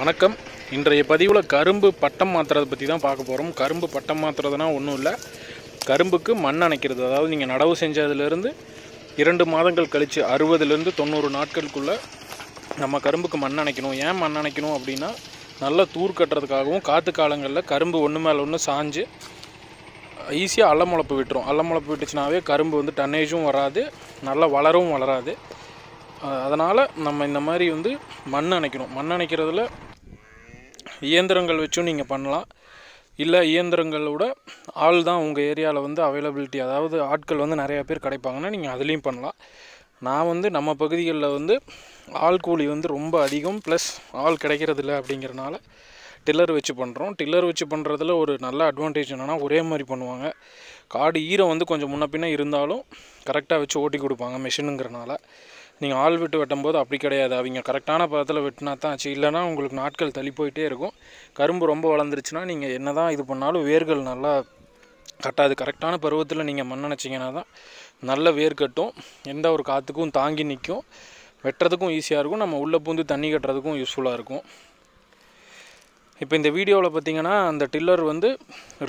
வணக்கம் இன்றைய பதிவில் கரும்பு பட்டம் மாற்றுறதை பற்றி தான் பார்க்க போகிறோம் கரும்பு பட்டம் மாற்றுறதுனா ஒன்றும் இல்லை கரும்புக்கு மண் அணைக்கிறது அதாவது நீங்கள் நடவு செஞ்சதுலேருந்து இரண்டு மாதங்கள் கழித்து அறுபதுலேருந்து தொண்ணூறு நாட்களுக்குள்ளே நம்ம கரும்புக்கு மண் அணைக்கணும் ஏன் மண் அணைக்கணும் அப்படின்னா நல்லா தூர் கட்டுறதுக்காகவும் காற்று காலங்களில் கரும்பு ஒன்று மேலே ஒன்று சாஞ்சு ஈஸியாக அள்ள முளப்பு விட்டுரும் அள்ள முளப்பு விட்டுச்சுனாவே கரும்பு வந்து டன்னேஜும் வராது நல்லா வளரவும் வளராது அதனால் நம்ம இந்த மாதிரி வந்து மண் அணைக்கணும் மண் அணைக்கிறதுல இயந்திரங்கள் வச்சும் நீங்கள் பண்ணலாம் இல்லை இயந்திரங்களோட ஆள் தான் உங்கள் ஏரியாவில் வந்து அவைலபிலிட்டி அதாவது ஆட்கள் வந்து நிறையா பேர் கிடைப்பாங்கன்னா நீங்கள் அதுலேயும் பண்ணலாம் நான் வந்து நம்ம பகுதிகளில் வந்து ஆள் கூலி வந்து ரொம்ப அதிகம் ப்ளஸ் ஆள் கிடைக்கிறதில்ல அப்படிங்கிறனால டில்லர் வச்சு பண்ணுறோம் டில்லர் வச்சு பண்ணுறதுல ஒரு நல்ல அட்வான்டேஜ் என்னென்னா ஒரே மாதிரி பண்ணுவாங்க காடு ஈரம் வந்து கொஞ்சம் முன்ன பின்னே இருந்தாலும் கரெக்டாக வச்சு ஓட்டி கொடுப்பாங்க மிஷினுங்கிறனால நீங்கள் ஆள் விட்டு வெட்டும் போது அப்படி கிடையாது அவங்க கரெக்டான பதத்தில் வெட்டினா தான் ஆச்சு இல்லைனா உங்களுக்கு நாட்கள் தள்ளி போயிட்டே இருக்கும் கரும்பு ரொம்ப வளர்ந்துருச்சுன்னா நீங்கள் என்ன தான் இது பண்ணாலும் வேர்கள் நல்லா கட்டாது கரெக்டான பருவத்தில் நீங்கள் நினச்சிங்கன்னா தான் நல்ல வேர் கட்டும் எந்த ஒரு காற்றுக்கும் தாங்கி நிற்கும் வெட்டுறதுக்கும் ஈஸியாக இருக்கும் நம்ம உள்ளே பூந்து தண்ணி கட்டுறதுக்கும் யூஸ்ஃபுல்லாக இருக்கும் இப்போ இந்த வீடியோவில் பார்த்திங்கன்னா அந்த டில்லர் வந்து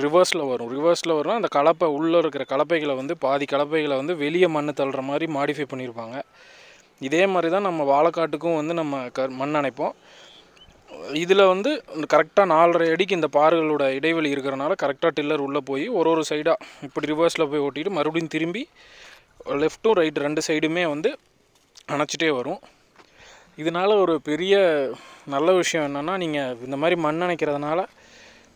ரிவர்ஸில் வரும் ரிவர்ஸில் வரும் அந்த கலப்பை உள்ளே இருக்கிற கலப்பைகளை வந்து பாதி கலப்பைகளை வந்து வெளியே மண் தள்ளுற மாதிரி மாடிஃபை பண்ணியிருப்பாங்க இதே மாதிரி தான் நம்ம வாழைக்காட்டுக்கும் வந்து நம்ம க மண் அணைப்போம் இதில் வந்து கரெக்டாக நாலரை அடிக்கு இந்த பாறைகளோட இடைவெளி இருக்கிறனால கரெக்டாக டில்லர் உள்ளே போய் ஒரு ஒரு சைடாக இப்படி ரிவர்ஸில் போய் ஓட்டிட்டு மறுபடியும் திரும்பி லெஃப்ட்டும் ரைட் ரெண்டு சைடுமே வந்து அணைச்சிட்டே வரும் இதனால் ஒரு பெரிய நல்ல விஷயம் என்னென்னா நீங்கள் இந்த மாதிரி மண் அணைக்கிறதுனால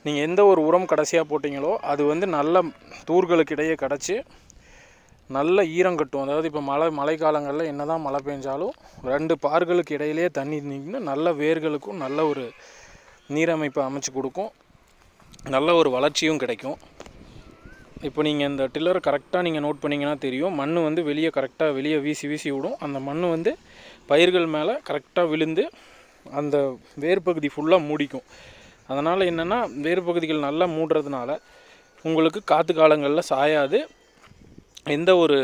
நீங்கள் எந்த ஒரு உரம் கடைசியாக போட்டிங்களோ அது வந்து நல்ல தூர்களுக்கு இடையே கிடச்சி நல்ல ஈரம் கட்டும் அதாவது இப்போ மழை மழை காலங்களில் என்ன தான் மழை பெஞ்சாலும் ரெண்டு பார்களுக்கு இடையிலே தண்ணி நின்று நல்ல வேர்களுக்கும் நல்ல ஒரு நீரமைப்பை அமைச்சு கொடுக்கும் நல்ல ஒரு வளர்ச்சியும் கிடைக்கும் இப்போ நீங்கள் இந்த டில்லரை கரெக்டாக நீங்கள் நோட் பண்ணிங்கன்னா தெரியும் மண் வந்து வெளியே கரெக்டாக வெளியே வீசி வீசி விடும் அந்த மண் வந்து பயிர்கள் மேலே கரெக்டாக விழுந்து அந்த வேர் பகுதி ஃபுல்லாக மூடிக்கும் அதனால் என்னென்னா வேர் பகுதிகள் நல்லா மூடுறதுனால உங்களுக்கு காற்று காலங்களில் சாயாது எந்த ஒரு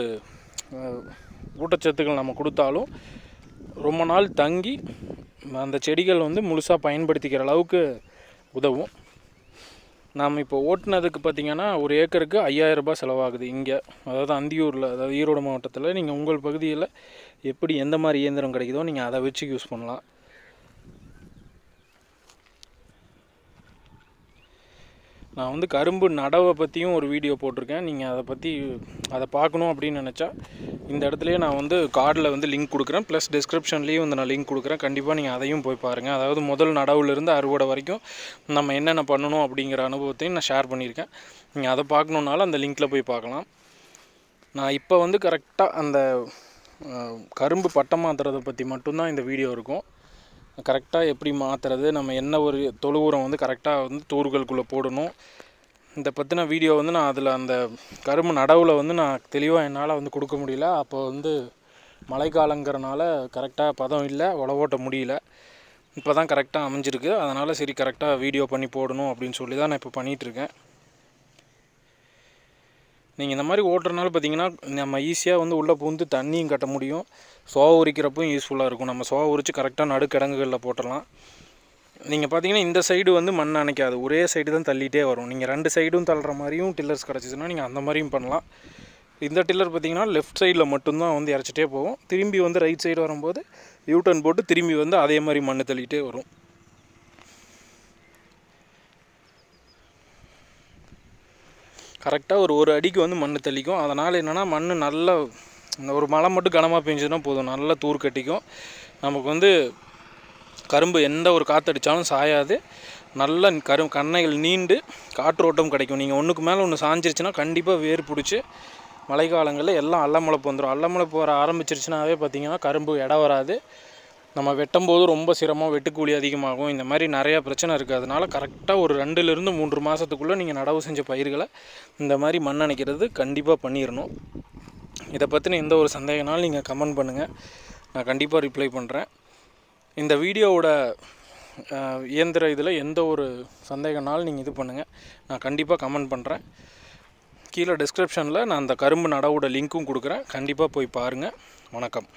ஊட்டச்சத்துக்கள் நம்ம கொடுத்தாலும் ரொம்ப நாள் தங்கி அந்த செடிகள் வந்து முழுசாக பயன்படுத்திக்கிற அளவுக்கு உதவும் நாம் இப்போ ஓட்டுனதுக்கு பார்த்திங்கன்னா ஒரு ஏக்கருக்கு ஐயாயிரரூபா செலவாகுது இங்கே அதாவது அந்தியூரில் அதாவது ஈரோடு மாவட்டத்தில் நீங்கள் உங்கள் பகுதியில் எப்படி எந்த மாதிரி இயந்திரம் கிடைக்குதோ நீங்கள் அதை வச்சு யூஸ் பண்ணலாம் நான் வந்து கரும்பு நடவை பற்றியும் ஒரு வீடியோ போட்டிருக்கேன் நீங்கள் அதை பற்றி அதை பார்க்கணும் அப்படின்னு நினச்சா இந்த இடத்துலையே நான் வந்து கார்டில் வந்து லிங்க் கொடுக்குறேன் ப்ளஸ் டிஸ்கிரிப்ஷன்லேயும் வந்து நான் லிங்க் கொடுக்குறேன் கண்டிப்பாக நீங்கள் அதையும் போய் பாருங்கள் அதாவது முதல் நடவுலேருந்து அறுவடை வரைக்கும் நம்ம என்னென்ன பண்ணணும் அப்படிங்கிற அனுபவத்தையும் நான் ஷேர் பண்ணியிருக்கேன் நீங்கள் அதை பார்க்கணுன்னாலும் அந்த லிங்க்கில் போய் பார்க்கலாம் நான் இப்போ வந்து கரெக்டாக அந்த கரும்பு பட்டம் மாற்றுறதை பற்றி மட்டும்தான் இந்த வீடியோ இருக்கும் கரெக்டாக எப்படி மாற்றுறது நம்ம என்ன ஒரு தொழு உரம் வந்து கரெக்டாக வந்து தூர்களுக்குள்ளே போடணும் இந்த பற்றின வீடியோ வந்து நான் அதில் அந்த கரும்பு நடவில் வந்து நான் தெளிவாக என்னால் வந்து கொடுக்க முடியல அப்போ வந்து மழைக்காலங்கிறனால கரெக்டாக பதம் இல்லை உழவோட்ட முடியல இப்போ தான் கரெக்டாக அமைஞ்சிருக்கு அதனால் சரி கரெக்டாக வீடியோ பண்ணி போடணும் அப்படின்னு சொல்லி தான் நான் இப்போ பண்ணிகிட்ருக்கேன் நீங்கள் இந்த மாதிரி ஓட்டுறனால பார்த்தீங்கன்னா நம்ம ஈஸியாக வந்து உள்ளே பூந்து தண்ணியும் கட்ட முடியும் சோவை உரிக்கிறப்பும் யூஸ்ஃபுல்லாக இருக்கும் நம்ம சோவை உரித்து கரெக்டாக நடுக்கிடங்குகளில் போட்டுடலாம் நீங்கள் பார்த்தீங்கன்னா இந்த சைடு வந்து மண் அணைக்காது ஒரே சைடு தான் தள்ளிகிட்டே வரும் நீங்கள் ரெண்டு சைடும் தள்ளுற மாதிரியும் டில்லர்ஸ் கிடச்சிச்சுன்னா நீங்கள் அந்த மாதிரியும் பண்ணலாம் இந்த டில்லர் பார்த்தீங்கன்னா லெஃப்ட் சைடில் மட்டும்தான் வந்து இறச்சிட்டே போகும் திரும்பி வந்து ரைட் சைடு வரும்போது யூ டர்ன் போட்டு திரும்பி வந்து அதே மாதிரி மண் தள்ளிகிட்டே வரும் கரெக்டாக ஒரு ஒரு அடிக்கு வந்து மண் தெளிக்கும் அதனால் என்னென்னா மண் நல்லா இந்த ஒரு மழை மட்டும் கனமாக பெஞ்சதுன்னா போதும் நல்லா தூர் கட்டிக்கும் நமக்கு வந்து கரும்பு எந்த ஒரு காற்றடித்தாலும் சாயாது நல்ல கரும் கண்ணைகள் நீண்டு காற்றோட்டம் கிடைக்கும் நீங்கள் ஒன்றுக்கு மேலே ஒன்று சாஞ்சிருச்சுன்னா கண்டிப்பாக வேர் பிடிச்சி மழைக்காலங்களில் எல்லாம் அல்லமலை வந்துடும் அல்லமலை போகிற ஆரம்பிச்சிருச்சுனாவே பார்த்திங்கன்னா கரும்பு இடம் வராது நம்ம வெட்டும் போது ரொம்ப சிரமம் வெட்டுக்கூலி அதிகமாகும் இந்த மாதிரி நிறையா பிரச்சனை இருக்குது அதனால் கரெக்டாக ஒரு ரெண்டுலேருந்து மூன்று மாதத்துக்குள்ளே நீங்கள் நடவு செஞ்ச பயிர்களை இந்த மாதிரி மண் அணைக்கிறது கண்டிப்பாக பண்ணிடணும் இதை பற்றின எந்த ஒரு சந்தேகனாலும் நீங்கள் கமெண்ட் பண்ணுங்கள் நான் கண்டிப்பாக ரிப்ளை பண்ணுறேன் இந்த வீடியோவோட இயந்திர இதில் எந்த ஒரு சந்தேகனாலும் நீங்கள் இது பண்ணுங்கள் நான் கண்டிப்பாக கமெண்ட் பண்ணுறேன் கீழே டிஸ்கிரிப்ஷனில் நான் அந்த கரும்பு நடவோட லிங்க்கும் கொடுக்குறேன் கண்டிப்பாக போய் பாருங்கள் வணக்கம்